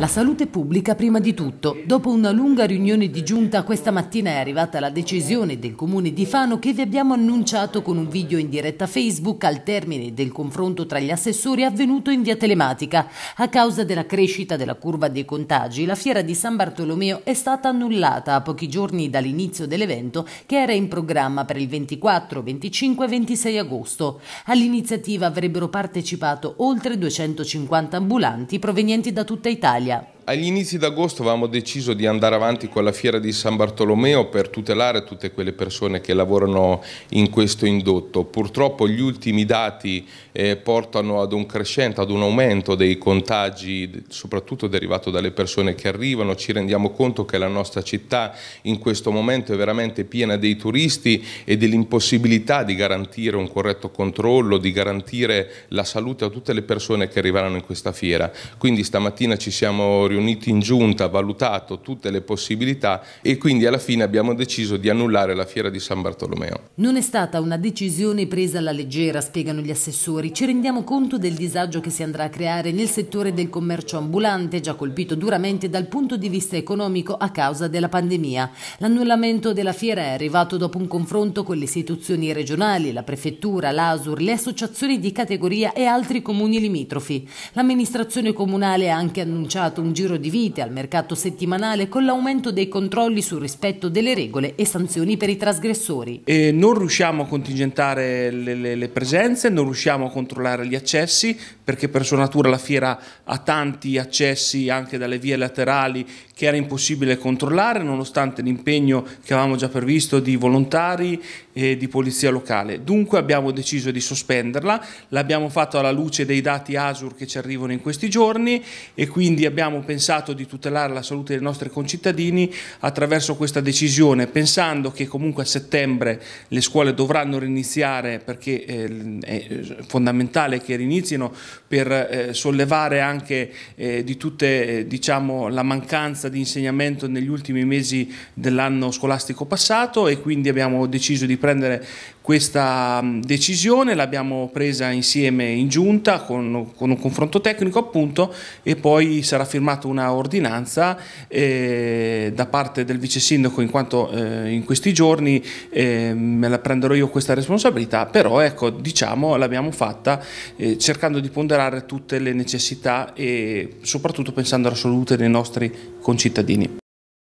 La salute pubblica prima di tutto. Dopo una lunga riunione di giunta questa mattina è arrivata la decisione del comune di Fano che vi abbiamo annunciato con un video in diretta Facebook al termine del confronto tra gli assessori avvenuto in via telematica. A causa della crescita della curva dei contagi, la fiera di San Bartolomeo è stata annullata a pochi giorni dall'inizio dell'evento che era in programma per il 24, 25 e 26 agosto. All'iniziativa avrebbero partecipato oltre 250 ambulanti provenienti da tutta Italia agli inizi d'agosto avevamo deciso di andare avanti con la fiera di San Bartolomeo per tutelare tutte quelle persone che lavorano in questo indotto. Purtroppo gli ultimi dati eh, portano ad un crescente, ad un aumento dei contagi, soprattutto derivato dalle persone che arrivano. Ci rendiamo conto che la nostra città in questo momento è veramente piena dei turisti e dell'impossibilità di garantire un corretto controllo, di garantire la salute a tutte le persone che arriveranno in questa fiera. Quindi stamattina ci siamo riuniti riuniti in giunta, valutato tutte le possibilità e quindi alla fine abbiamo deciso di annullare la fiera di San Bartolomeo. Non è stata una decisione presa alla leggera, spiegano gli assessori. Ci rendiamo conto del disagio che si andrà a creare nel settore del commercio ambulante, già colpito duramente dal punto di vista economico a causa della pandemia. L'annullamento della fiera è arrivato dopo un confronto con le istituzioni regionali, la prefettura, l'ASUR, le associazioni di categoria e altri comuni limitrofi. L'amministrazione comunale ha anche annunciato un giro giro di vite al mercato settimanale con l'aumento dei controlli sul rispetto delle regole e sanzioni per i trasgressori. E non riusciamo a contingentare le, le, le presenze, non riusciamo a controllare gli accessi perché per sua natura la fiera ha tanti accessi anche dalle vie laterali che era impossibile controllare nonostante l'impegno che avevamo già previsto di volontari e di polizia locale. Dunque abbiamo deciso di sospenderla, l'abbiamo fatto alla luce dei dati ASUR che ci arrivano in questi giorni e quindi abbiamo pensato pensato di tutelare la salute dei nostri concittadini attraverso questa decisione, pensando che comunque a settembre le scuole dovranno riniziare perché eh, è fondamentale che rinizino per eh, sollevare anche eh, di tutte diciamo, la mancanza di insegnamento negli ultimi mesi dell'anno scolastico passato e quindi abbiamo deciso di prendere questa mm, decisione l'abbiamo presa insieme in giunta con, con, un confronto tecnico appunto e poi sarà firmata una ordinanza eh, da parte del vice sindaco in quanto eh, in questi giorni eh, me la prenderò io questa responsabilità, però ecco diciamo l'abbiamo fatta eh, cercando di ponderare tutte le necessità e soprattutto pensando alla salute dei nostri concittadini.